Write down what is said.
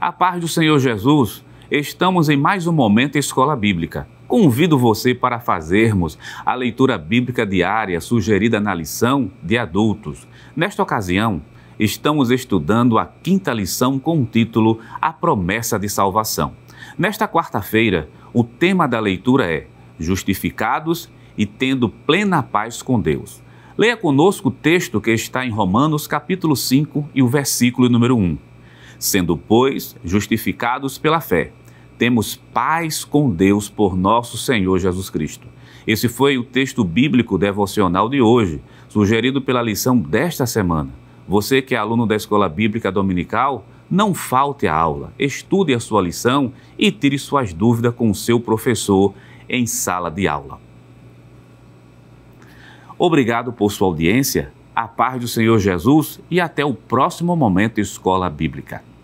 A paz do Senhor Jesus, estamos em mais um momento Escola Bíblica. Convido você para fazermos a leitura bíblica diária sugerida na lição de adultos. Nesta ocasião, estamos estudando a quinta lição com o título A Promessa de Salvação. Nesta quarta-feira, o tema da leitura é Justificados e tendo plena paz com Deus. Leia conosco o texto que está em Romanos capítulo 5 e o versículo número 1. Sendo, pois, justificados pela fé, temos paz com Deus por nosso Senhor Jesus Cristo. Esse foi o texto bíblico devocional de hoje, sugerido pela lição desta semana. Você que é aluno da Escola Bíblica Dominical, não falte à aula, estude a sua lição e tire suas dúvidas com o seu professor em sala de aula. Obrigado por sua audiência, a paz do Senhor Jesus e até o próximo momento Escola Bíblica.